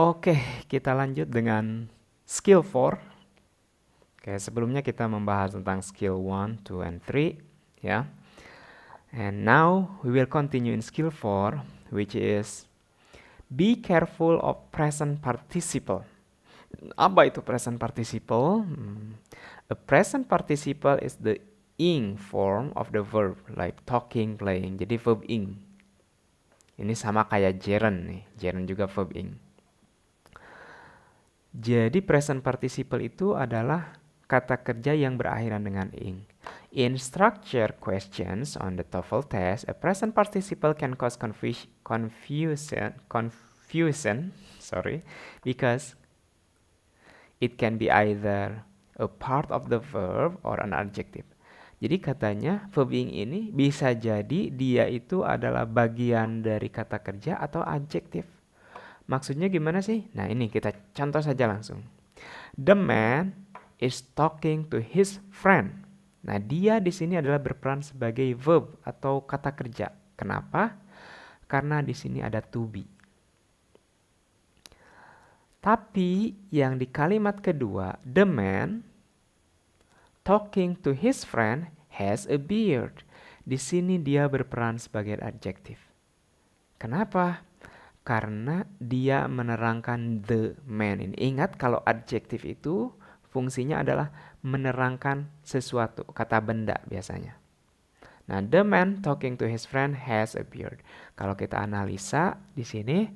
Oke, kita lanjut dengan skill 4. Oke, sebelumnya kita membahas tentang skill 1, 2, and 3, ya. And now we will continue in skill 4, which is be careful of present participle. Apa itu present participle? Hmm. A present participle is the ing form of the verb, like talking, playing. Jadi verb ing. Ini sama kayak gerund nih, gerund juga verb ing. Jadi present participle itu adalah kata kerja yang berakhiran dengan ing. In structure questions on the TOEFL test, a present participle can cause confusion, confusion, sorry, because it can be either a part of the verb or an adjective. Jadi katanya verb ing ini bisa jadi dia itu adalah bagian dari kata kerja atau adjective. Maksudnya gimana sih? Nah ini kita contoh saja langsung. The man is talking to his friend. Nah dia di sini adalah berperan sebagai verb atau kata kerja. Kenapa? Karena di sini ada to be. Tapi yang di kalimat kedua, the man talking to his friend has a beard. Di sini dia berperan sebagai adjektif. Kenapa? karena dia menerangkan the man ini. Ingat kalau adjektif itu fungsinya adalah menerangkan sesuatu, kata benda biasanya. Nah, the man talking to his friend has appeared. Kalau kita analisa di sini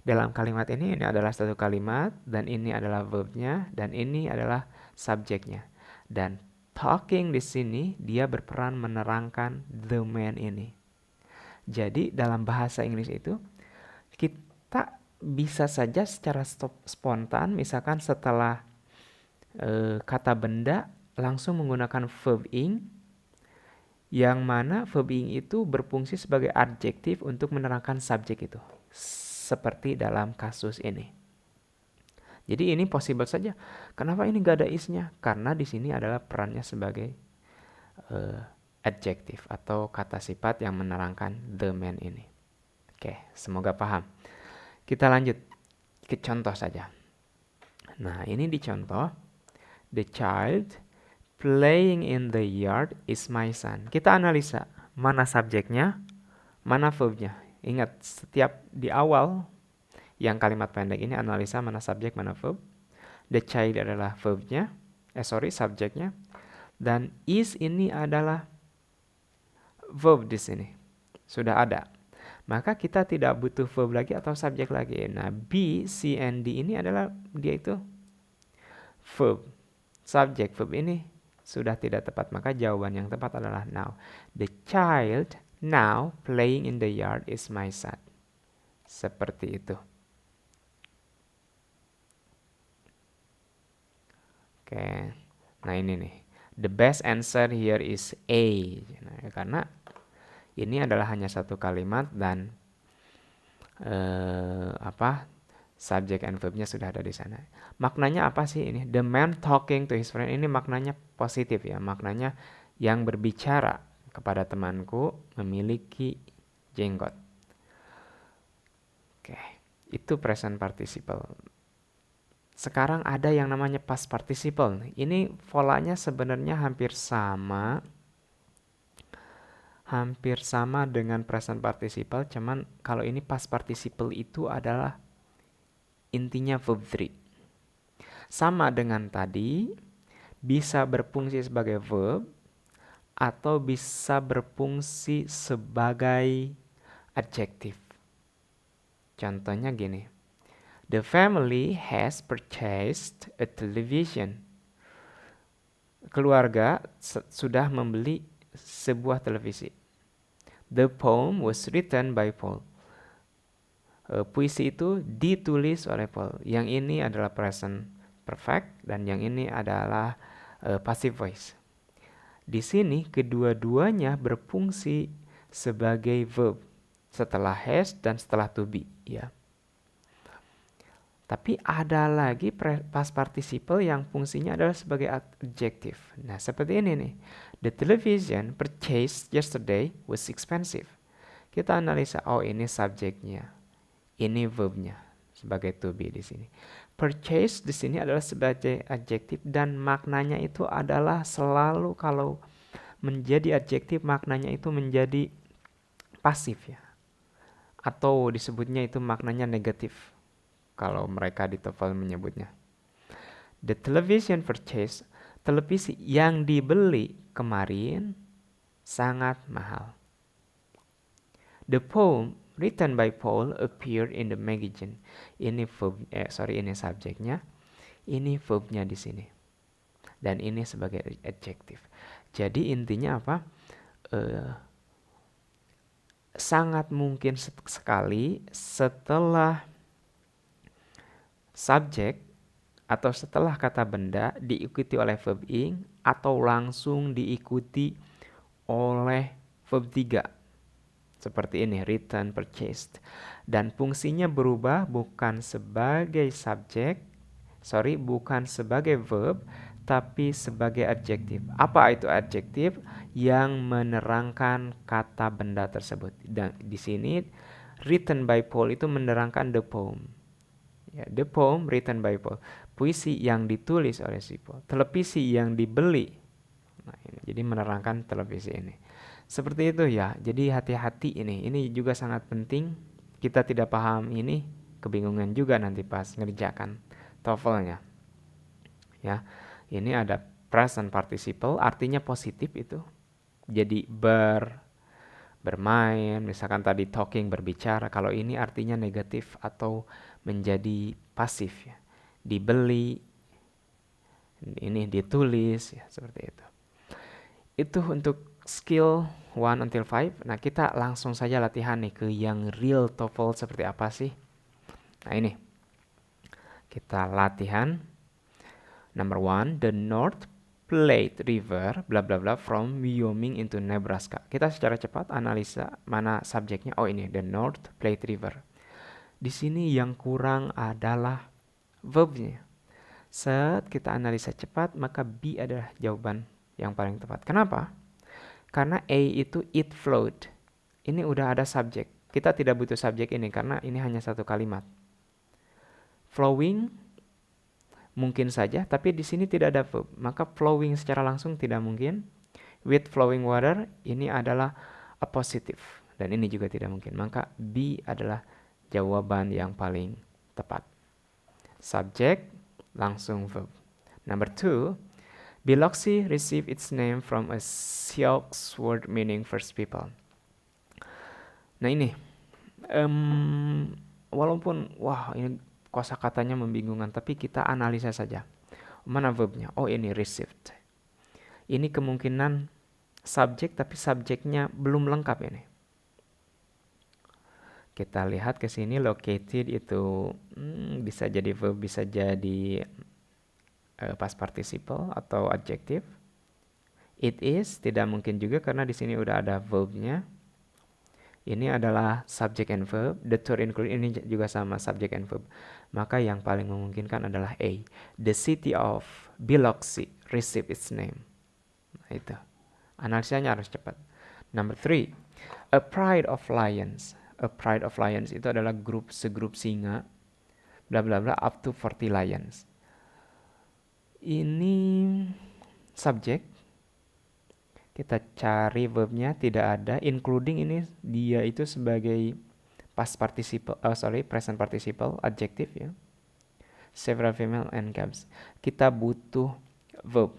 dalam kalimat ini ini adalah satu kalimat dan ini adalah verbnya dan ini adalah subjeknya. Dan talking di sini dia berperan menerangkan the man ini. Jadi dalam bahasa Inggris itu kita bisa saja secara stop, spontan misalkan setelah e, kata benda langsung menggunakan verb ing yang mana verb ing itu berfungsi sebagai adjektif untuk menerangkan subjek itu seperti dalam kasus ini. Jadi ini possible saja. Kenapa ini gak ada isnya? Karena di sini adalah perannya sebagai uh, adjektif atau kata sifat yang menerangkan the man ini. Oke, semoga paham. Kita lanjut ke contoh saja. Nah, ini di contoh. The child playing in the yard is my son. Kita analisa mana subjeknya, mana verbnya. Ingat, setiap di awal yang kalimat pendek ini analisa mana subjek, mana verb. The child adalah verbnya, eh sorry, subjeknya. Dan is ini adalah verb di sini. Sudah ada maka kita tidak butuh verb lagi atau subjek lagi. Nah, B, C, and D ini adalah dia itu verb. Subjek verb ini sudah tidak tepat, maka jawaban yang tepat adalah now. The child now playing in the yard is my son. Seperti itu. Oke. Nah, ini nih. The best answer here is A. Nah, ya, karena ini adalah hanya satu kalimat dan uh, apa subject and verbnya sudah ada di sana. Maknanya apa sih ini? The man talking to his friend ini maknanya positif ya, maknanya yang berbicara kepada temanku memiliki jenggot. Oke, itu present participle. Sekarang ada yang namanya past participle. Ini polanya sebenarnya hampir sama hampir sama dengan present participle, cuman kalau ini past participle itu adalah intinya verb 3. Sama dengan tadi, bisa berfungsi sebagai verb atau bisa berfungsi sebagai adjektif. Contohnya gini. The family has purchased a television. Keluarga sudah membeli sebuah televisi. The poem was written by Paul. Uh, puisi itu ditulis oleh Paul. Yang ini adalah present perfect dan yang ini adalah uh, passive voice. Di sini kedua-duanya berfungsi sebagai verb setelah has dan setelah to be ya. Tapi ada lagi past participle yang fungsinya adalah sebagai adjektif. Nah, seperti ini nih. The television purchased yesterday was expensive. Kita analisa, oh ini subjeknya. Ini verbnya sebagai to be di sini. Purchase di sini adalah sebagai adjektif dan maknanya itu adalah selalu kalau menjadi adjektif maknanya itu menjadi pasif ya. Atau disebutnya itu maknanya negatif kalau mereka di TOEFL menyebutnya. The television purchase, televisi yang dibeli kemarin sangat mahal. The poem written by Paul appeared in the magazine. Ini verb, eh, sorry ini subjeknya, ini verbnya di sini, dan ini sebagai adjective. Jadi intinya apa? Uh, sangat mungkin sekali setelah subjek atau setelah kata benda diikuti oleh verb ing atau langsung diikuti oleh verb tiga seperti ini return purchased dan fungsinya berubah bukan sebagai subjek sorry bukan sebagai verb tapi sebagai adjektif. Apa itu adjektif yang menerangkan kata benda tersebut? Dan di sini written by Paul itu menerangkan the poem. Ya, the poem written by Paul. Puisi yang ditulis oleh si Paul. Televisi yang dibeli. Nah, ini jadi menerangkan televisi ini. Seperti itu ya. Jadi hati-hati ini. Ini juga sangat penting. Kita tidak paham ini, kebingungan juga nanti pas ngerjakan TOEFL-nya. Ya. Ini ada present participle artinya positif itu. Jadi ber bermain, misalkan tadi talking berbicara, kalau ini artinya negatif atau menjadi pasif ya. Dibeli, ini ditulis ya seperti itu. Itu untuk skill one until five Nah, kita langsung saja latihan nih ke yang real TOEFL seperti apa sih. Nah, ini. Kita latihan. Number one the North Plate River bla bla bla from Wyoming into Nebraska. Kita secara cepat analisa mana subjeknya. Oh, ini the North Plate River. Di sini yang kurang adalah verbnya. Saat kita analisa cepat, maka B adalah jawaban yang paling tepat. Kenapa? Karena A itu it flowed. Ini udah ada subjek. Kita tidak butuh subjek ini karena ini hanya satu kalimat. Flowing mungkin saja, tapi di sini tidak ada verb. Maka flowing secara langsung tidak mungkin. With flowing water ini adalah a positive dan ini juga tidak mungkin. Maka B adalah jawaban yang paling tepat. Subject, langsung verb. Number two, Biloxi received its name from a Sioux word meaning first people. Nah ini, um, walaupun wah ini kosakatanya membingungkan, tapi kita analisa saja. Mana verbnya? Oh ini received. Ini kemungkinan subjek tapi subjeknya belum lengkap ini kita lihat ke sini located itu hmm, bisa jadi verb, bisa jadi uh, past participle atau adjective. It is tidak mungkin juga karena di sini udah ada verbnya. Ini adalah subject and verb. The tour include ini juga sama subject and verb. Maka yang paling memungkinkan adalah A. The city of Biloxi receive its name. Nah, itu. Analisanya harus cepat. Number three, a pride of lions a pride of lions itu adalah grup segrup singa bla bla bla up to 40 lions. Ini subjek kita cari verbnya tidak ada including ini dia itu sebagai past participle uh, sorry present participle adjective ya several female and cubs kita butuh verb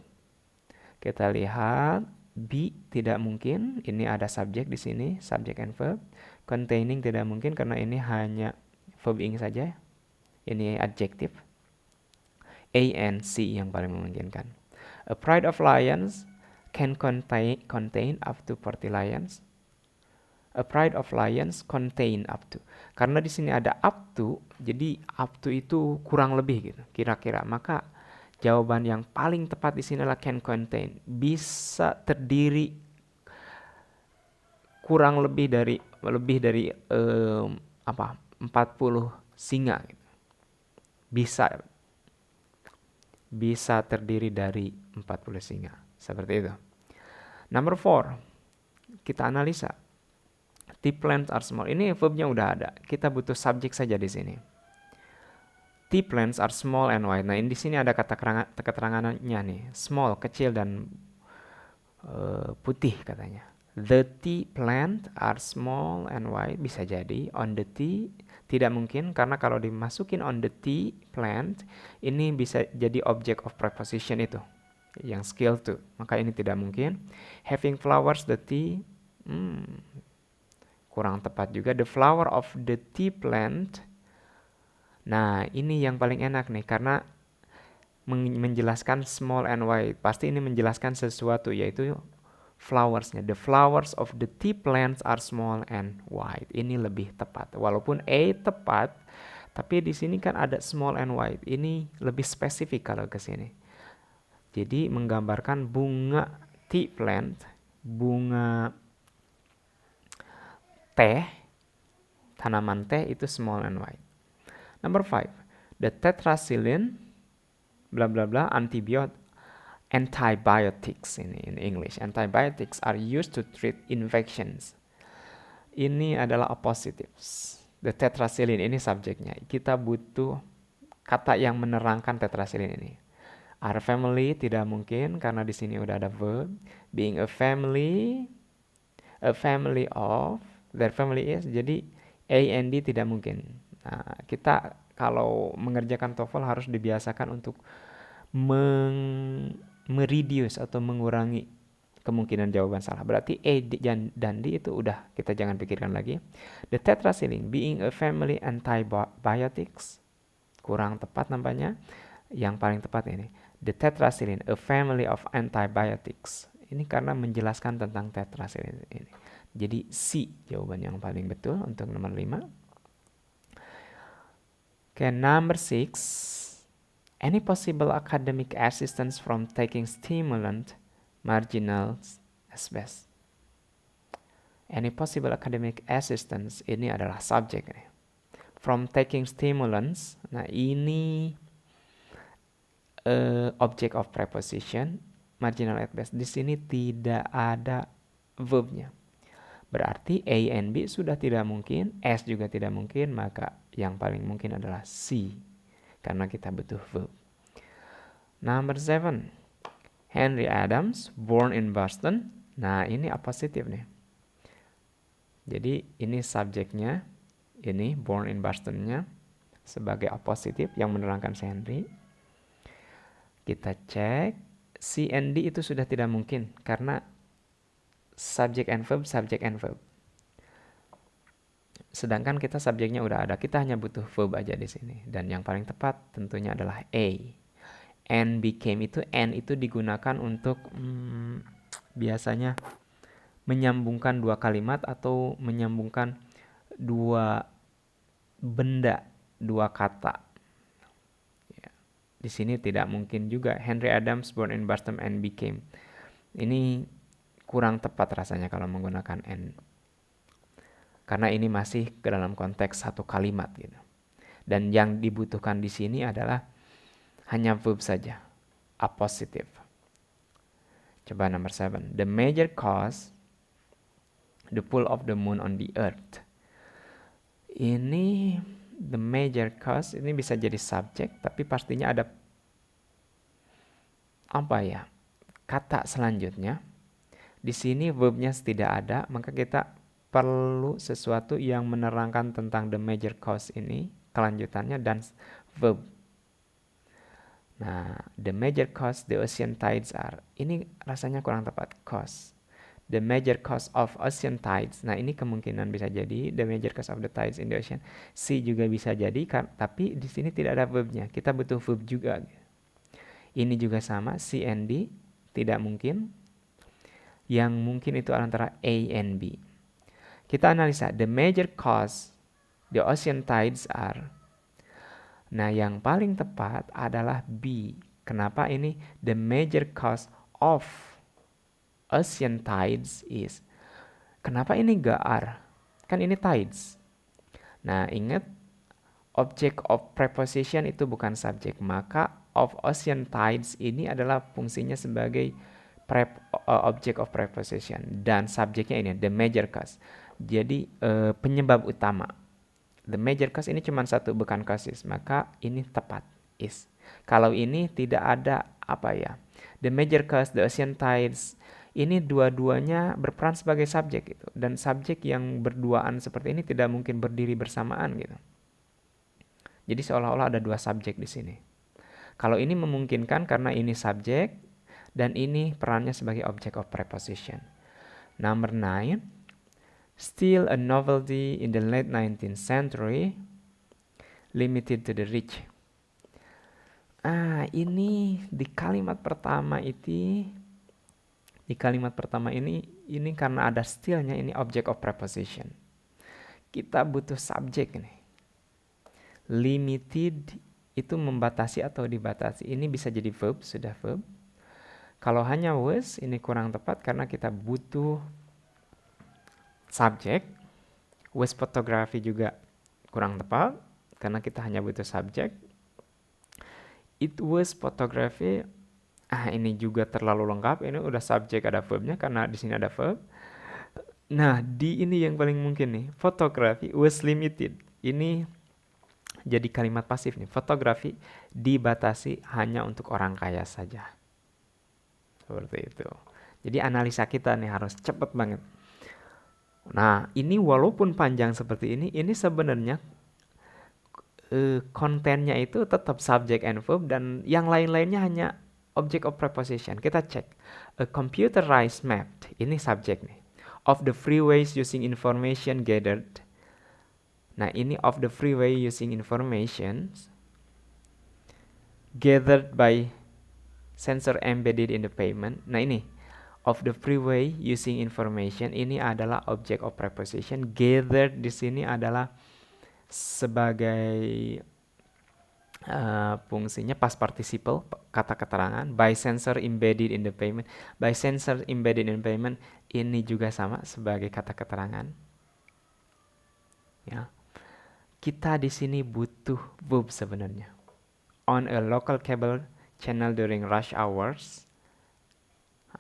kita lihat be tidak mungkin ini ada subjek di sini subjek and verb Containing tidak mungkin karena ini hanya verb ing saja. Ya. Ini adjektif. A and C yang paling memungkinkan. A pride of lions can contain, contain up to 40 lions. A pride of lions contain up to. Karena di sini ada up to, jadi up to itu kurang lebih gitu, kira-kira. Maka jawaban yang paling tepat di sini adalah can contain. Bisa terdiri kurang lebih dari lebih dari um, apa 40 singa gitu. bisa bisa terdiri dari 40 singa seperti itu number four kita analisa the plants are small ini verbnya udah ada kita butuh subjek saja di sini The plants are small and white. Nah, ini di sini ada kata keterangannya nih, small, kecil dan uh, putih katanya. The tea plant are small and white bisa jadi on the tea tidak mungkin karena kalau dimasukin on the tea plant ini bisa jadi object of preposition itu yang skill tuh maka ini tidak mungkin having flowers the tea hmm, kurang tepat juga the flower of the tea plant nah ini yang paling enak nih karena menjelaskan small and white pasti ini menjelaskan sesuatu yaitu flowersnya. The flowers of the tea plants are small and white. Ini lebih tepat. Walaupun A tepat, tapi di sini kan ada small and white. Ini lebih spesifik kalau ke sini. Jadi menggambarkan bunga tea plant, bunga teh, tanaman teh itu small and white. Number five, the tetracycline, bla bla bla, antibiotik antibiotics ini in English. Antibiotics are used to treat infections. Ini adalah oppositives. The tetracycline ini subjeknya. Kita butuh kata yang menerangkan tetracycline ini. Our family tidak mungkin karena di sini udah ada verb. Being a family, a family of, their family is. Jadi a and d tidak mungkin. Nah, kita kalau mengerjakan TOEFL harus dibiasakan untuk meng meridius atau mengurangi kemungkinan jawaban salah. Berarti dan, dan D itu udah kita jangan pikirkan lagi. The tetracycline being a family antibiotics kurang tepat nampaknya. Yang paling tepat ini the tetracycline a family of antibiotics. Ini karena menjelaskan tentang tetracycline ini. Jadi C jawaban yang paling betul untuk nomor 5. Oke, okay, number 6 any possible academic assistance from taking stimulant, marginals, as best. Any possible academic assistance ini adalah subjek nih. From taking stimulants, nah ini uh, object of preposition, marginal at best. Di sini tidak ada verbnya. Berarti A and B sudah tidak mungkin, S juga tidak mungkin, maka yang paling mungkin adalah C karena kita butuh verb. Number seven, Henry Adams, born in Boston. Nah, ini apositif nih. Jadi ini subjeknya, ini born in Boston-nya sebagai positif yang menerangkan si Henry. Kita cek CND itu sudah tidak mungkin karena subjek and verb, subjek and verb. Sedangkan kita subjeknya udah ada, kita hanya butuh verb aja di sini. Dan yang paling tepat tentunya adalah a. And became itu n itu digunakan untuk hmm, biasanya menyambungkan dua kalimat atau menyambungkan dua benda, dua kata. Ya. Di sini tidak mungkin juga Henry Adams born in Boston and became. Ini kurang tepat rasanya kalau menggunakan n karena ini masih ke dalam konteks satu kalimat gitu. Dan yang dibutuhkan di sini adalah hanya verb saja. A positive. Coba nomor 7. The major cause the pull of the moon on the earth. Ini the major cause ini bisa jadi subjek tapi pastinya ada apa ya? kata selanjutnya. Di sini verbnya tidak ada, maka kita perlu sesuatu yang menerangkan tentang the major cause ini, kelanjutannya dan verb. Nah, the major cause the ocean tides are. Ini rasanya kurang tepat, cause. The major cause of ocean tides. Nah, ini kemungkinan bisa jadi the major cause of the tides in the ocean. c juga bisa jadi, tapi di sini tidak ada verbnya. Kita butuh verb juga. Ini juga sama, C and D tidak mungkin. Yang mungkin itu antara A and B. Kita analisa the major cause the ocean tides are. Nah, yang paling tepat adalah B. Kenapa ini the major cause of ocean tides is? Kenapa ini gak R? Kan ini tides. Nah, ingat object of preposition itu bukan subjek, maka of ocean tides ini adalah fungsinya sebagai prep, uh, eh, object of preposition dan subjeknya ini the major cause jadi uh, penyebab utama. The major cause ini cuma satu bukan causes, maka ini tepat is. Kalau ini tidak ada apa ya? The major cause, the ocean tides, ini dua-duanya berperan sebagai subjek gitu dan subjek yang berduaan seperti ini tidak mungkin berdiri bersamaan gitu. Jadi seolah-olah ada dua subjek di sini. Kalau ini memungkinkan karena ini subjek dan ini perannya sebagai object of preposition. Number nine, still a novelty in the late 19th century, limited to the rich. Ah, ini di kalimat pertama itu di kalimat pertama ini ini karena ada stillnya ini object of preposition. Kita butuh subjek nih. Limited itu membatasi atau dibatasi. Ini bisa jadi verb, sudah verb. Kalau hanya was ini kurang tepat karena kita butuh subjek. Waste photography juga kurang tepat karena kita hanya butuh subjek. It was photography. Ah, ini juga terlalu lengkap. Ini udah subjek ada verbnya karena di sini ada verb. Nah, di ini yang paling mungkin nih. Photography was limited. Ini jadi kalimat pasif nih. Fotografi dibatasi hanya untuk orang kaya saja. Seperti itu. Jadi analisa kita nih harus cepet banget. Nah, ini walaupun panjang seperti ini, ini sebenarnya uh, kontennya itu tetap subject and verb dan yang lain-lainnya hanya object of preposition. Kita cek a computerized map. Ini subjek nih. Of the freeways using information gathered. Nah, ini of the freeway using information gathered by sensor embedded in the pavement. Nah, ini of the freeway using information ini adalah object of preposition gathered di sini adalah sebagai uh, fungsinya past participle kata keterangan by sensor embedded in the payment by sensor embedded in payment ini juga sama sebagai kata keterangan ya kita di sini butuh verb sebenarnya on a local cable channel during rush hours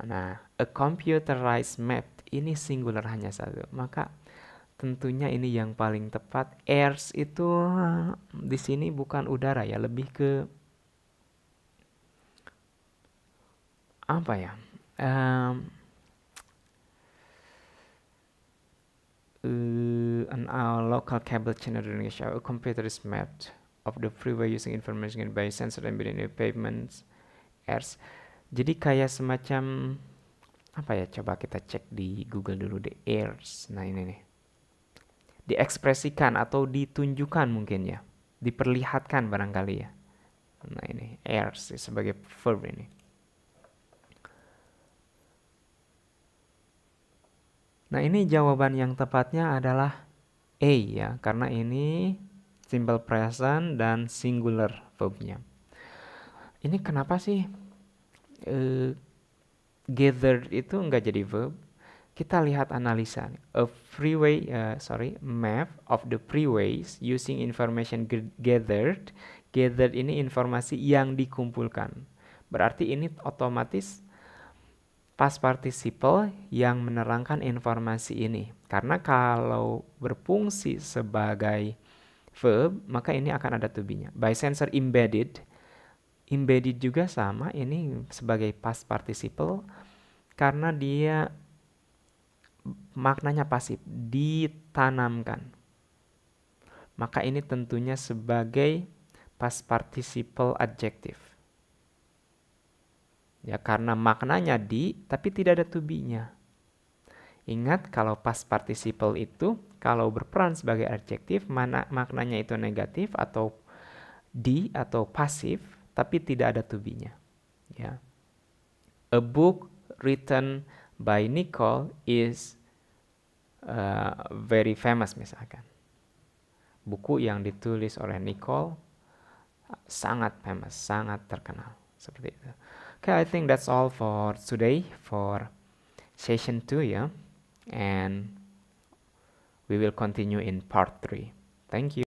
Nah, a computerized map ini singular hanya satu. Maka tentunya ini yang paling tepat. Airs itu hmm, di sini bukan udara ya, lebih ke apa ya? Um, uh, an our local cable channel Indonesia, a computerized map of the freeway using information by sensor embedded in the pavements. Airs. Jadi kayak semacam apa ya? Coba kita cek di Google dulu the airs. Nah ini nih. Diekspresikan atau ditunjukkan mungkin ya. Diperlihatkan barangkali ya. Nah ini airs sebagai verb ini. Nah ini jawaban yang tepatnya adalah A ya. Karena ini simple present dan singular verbnya. Ini kenapa sih uh, eh, gathered itu nggak jadi verb. Kita lihat analisa a freeway uh, sorry map of the freeways using information gathered. Gathered ini informasi yang dikumpulkan. Berarti ini otomatis past participle yang menerangkan informasi ini. Karena kalau berfungsi sebagai verb, maka ini akan ada to By sensor embedded, Embedded juga sama, ini sebagai past participle karena dia maknanya pasif, ditanamkan. Maka ini tentunya sebagai past participle adjective. Ya karena maknanya di tapi tidak ada to be-nya. Ingat kalau past participle itu kalau berperan sebagai adjektif mana maknanya itu negatif atau di atau pasif tapi tidak ada to be-nya. Ya. A book written by Nicole is uh, very famous misalkan. Buku yang ditulis oleh Nicole uh, sangat famous, sangat terkenal seperti itu. Okay, I think that's all for today for session 2 ya. Yeah? And we will continue in part 3. Thank you.